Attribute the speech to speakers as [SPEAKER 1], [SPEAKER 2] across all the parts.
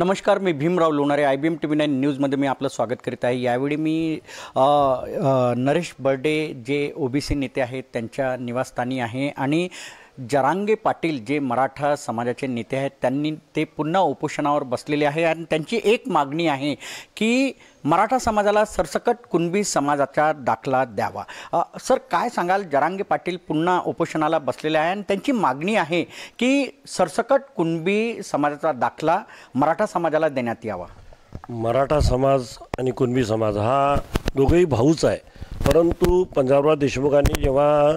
[SPEAKER 1] नमस्कार मी Bhimrao Lonare I B M T V nine न्यूजमध्ये मी आपलं स्वागत करीत आहे यावेळी मी नरेश बर्डे जे ओबीसी नेते आहेत त्यांच्या निवासस्थानी आहे आणि जरांगे पाटील जे मराठा समाजाचे नेते आहेत त्यांनी ते पुन्हा उपोषणावर बसलेले आहे आणि त्यांची एक मागणी आहे की मराठा समाजाला सरसकट कुणबी समाजाचा दाखला द्यावा सर काय सांगाल जरांगे पाटील पुन्हा उपोषणाला बसलेले आहे आणि त्यांची मागणी आहे की सरसकट कुणबी समाजाचा दाखला मराठा समाजाला देण्यात यावा
[SPEAKER 2] मराठा समाज आणि कुणबी समाज हा दोघंही भाऊच आहे परंतु पंजाबराव देशमुखांनी जेव्हा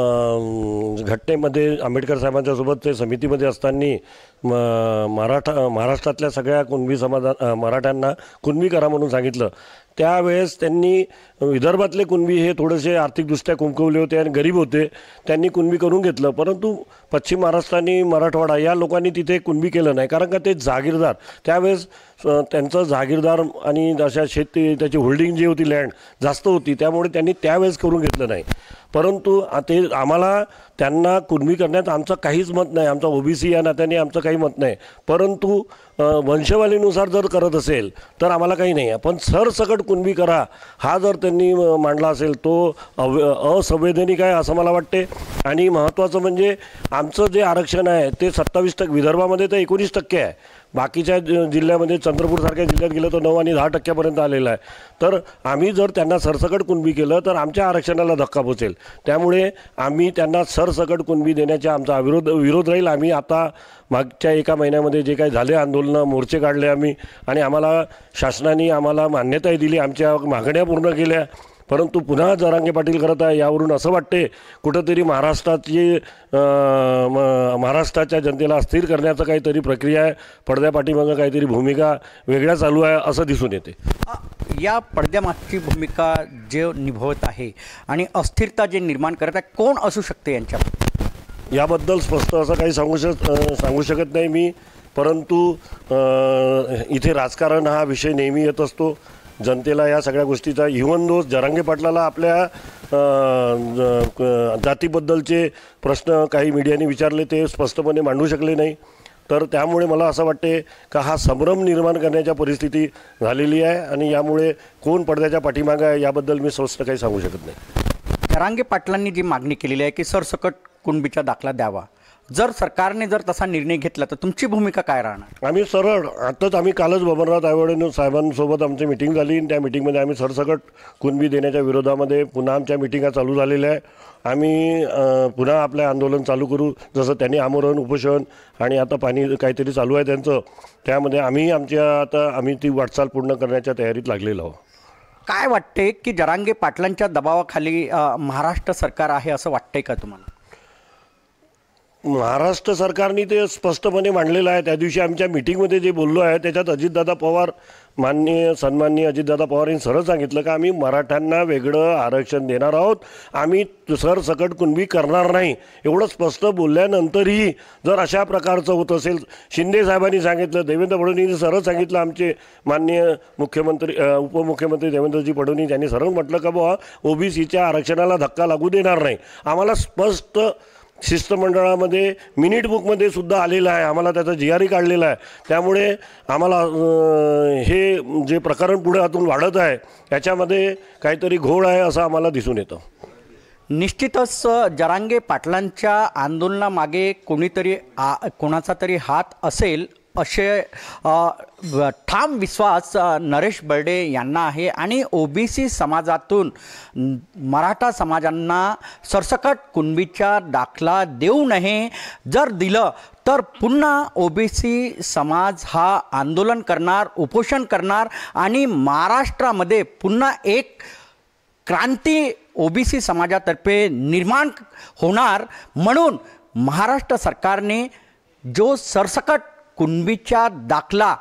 [SPEAKER 2] घटनेमध्ये आंबेडकर साहेबांच्यासोबत ते समितीमध्ये असताना मराठा महाराष्ट्रातल्या सगळ्या कुणबी समाजा मराठ्यांना कुणबी करा म्हणून सांगितलं त्यावेळेस त्यांनी विदर्भातले कुणबी हे थोडेसे आर्थिकदृष्ट्या कुमकवले होते आणि गरीब होते त्यांनी कुणबी करून घेतलं परंतु पश्चिम महाराष्ट्र आणि मराठवाडा या लोकांनी तिथे कुणबी केलं नाही कारण का ते जागीरदार त्यावेळेस त्यांचं जागीरदार आणि अशा शेती त्याची होल्डिंग जी होती लँड जास्त होती त्यामुळे त्यांनी त्यावेळेस करून घेतलं नाही परंतु ते आम्हाला त्यांना कुणबी करण्यात आमचं काहीच मत नाही आमचा ओबीसी या नात्याने आमचं काही मत नाही परंतु वंशवालीनुसार जर करत असेल तर आम्हाला काही नाही आहे पण सरसकट कुणबी करा हा जर त्यांनी मांडला असेल तो अव असंवैधानिक आहे असं मला वाटते आणि महत्त्वाचं म्हणजे आमचं जे आरक्षण आहे ते सत्तावीस टक्के विदर्भामध्ये तर एकोणीस टक्के आहे बाकीच्या जिल्ह्यामध्ये चंद्रपूरसारख्या जिल्ह्यात गेलं तर नऊ आणि दहा टक्क्यापर्यंत आलेला आहे तर आम्ही जर त्यांना सरसकट कुणबी केलं तर आमच्या आरक्षणाला धक्का पोचेल त्यामुळे आम्ही त्यांना सरसकट कुणबी देण्याच्या आमचा विरोध विरोध राहील आम्ही आता मागच्या एका महिन्यामध्ये जे काही झाले आंदोलनं मोर्चे काढले आम्ही आणि आम्हाला शासनाने आम्हाला मान्यताही दिली आमच्या मागण्या पूर्ण केल्या परंतु पुन्हा जरांगे पाटील करत आहे यावरून असं वाटते कुठंतरी महाराष्ट्राची महाराष्ट्राच्या जनतेला अस्थिर करण्याचं काहीतरी प्रक्रिया आहे पडद्या पाठीमागं काहीतरी भूमिका वेगळ्या चालू आहे असं दिसून येते
[SPEAKER 1] या पडद्यामागची भूमिका जे निभवत आहे आणि अस्थिरता जे निर्माण करत आहे कोण असू शकते
[SPEAKER 2] यांच्या याबद्दल स्पष्ट असं काही सांगू शक सांगू शकत नाही मी परंतु इथे राजकारण हा विषय नेहमी येत असतो जनतेला या सगळ्या गोष्टीचा इव्हन दोष जरांगे पाटलाला आपल्या जातीबद्दलचे प्रश्न काही मीडियाने विचारले ते स्पष्टपणे मांडू शकले नाही तर त्यामुळे मला असं वाटते का हा संभ्रम निर्माण करण्याच्या परिस्थिती झालेली आहे आणि यामुळे कोण पडद्याच्या पाठीमागं आहे याबद्दल मी स्वस्त काही सांगू शकत नाही
[SPEAKER 1] जरांगे पाटलांनी जी मागणी केलेली आहे की
[SPEAKER 2] सरसकट कुणबीचा दाखला द्यावा
[SPEAKER 1] जर सरकारने जर तसा निर्णय घेतला तर तुमची भूमिका काय
[SPEAKER 2] राहणार आम्ही सरळ आताच आम्ही कालच बबनराव तायवडे साहेबांसोबत आमची मिटिंग झाली त्या मिटिंगमध्ये आम्ही सरसकट कुणबी देण्याच्या विरोधामध्ये पुन्हा आमच्या मिटिंगा चालू झालेल्या आहे आम्ही पुन्हा आपलं आंदोलन चालू करू जसं त्यांनी आमरण उपोषण आणि आता पाणी काहीतरी चालू आहे त्यांचं त्यामध्ये आम्ही आमच्या आता आम्ही ती वाटचाल पूर्ण करण्याच्या तयारीत लागलेलो आहोत
[SPEAKER 1] काय वाटते की जरांगे पाटलांच्या दबावाखाली महाराष्ट्र सरकार आहे असं वाटतंय का तुम्हाला
[SPEAKER 2] महाराष्ट्र सरकारने ते स्पष्टपणे मांडलेलं आहे त्या दिवशी आमच्या मिटिंगमध्ये जे बोललो आहे त्याच्यात अजितदादा पवार माननीय सन्माननीय अजितदादा पवार यांनी सरळ सांगितलं का आम्ही मराठ्यांना वेगळं आरक्षण देणार आहोत आम्ही सरसकट कुणबी करणार नाही एवढं स्पष्ट बोलल्यानंतरही जर अशा प्रकारचं होत असेल शिंदे साहेबांनी सांगितलं देवेंद्र फडणवीस सरळ सांगितलं आमचे माननीय मुख्यमंत्री उपमुख्यमंत्री देवेंद्रजी फडणवीस यांनी सरळ म्हटलं का बुवा ओबीसीच्या आरक्षणाला धक्का लागू देणार नाही आम्हाला स्पष्ट शिस्तमंडळामध्ये मिनिट बुकमध्ये सुद्धा आलेलं आहे आम्हाला त्याचा जी ई काढलेला आहे त्यामुळे आम्हाला हे जे प्रकरण पुढे हातून वाढत आहे याच्यामध्ये काहीतरी घोळ आहे असं आम्हाला दिसून येतं निश्चितच
[SPEAKER 1] जरांगे पाटलांच्या आंदोलनामागे कोणीतरी आ कोणाचा तरी हात असेल असे ठाम विश्वास नरेश बर्डे यांना आहे आणि ओ बी सी समाजातून मराठा समाजांना सरसकट कुणबीचा दाखला देऊ नये जर दिलं तर पुन्हा ओ बी सी समाज हा आंदोलन करणार उपोषण करणार आणि महाराष्ट्रामध्ये पुन्हा एक क्रांती ओ बी सी समाजातर्फे निर्माण होणार म्हणून महाराष्ट्र सरकारने जो सरसकट कुणबीच्या दाखला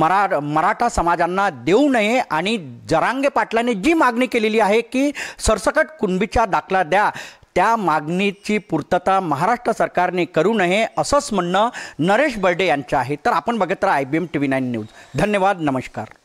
[SPEAKER 1] मरा मराठा समाजांना देऊ नये आणि जरांगे पाटलाने जी मागणी केलेली आहे की सरसकट कुणबीच्या दाखला द्या त्या मागणीची पूर्तता महाराष्ट्र सरकारने करू नये असंच म्हणणं नरेश बर्डे यांचं आहे तर आपण बघत राहा I B M T V nine news धन्यवाद नमस्कार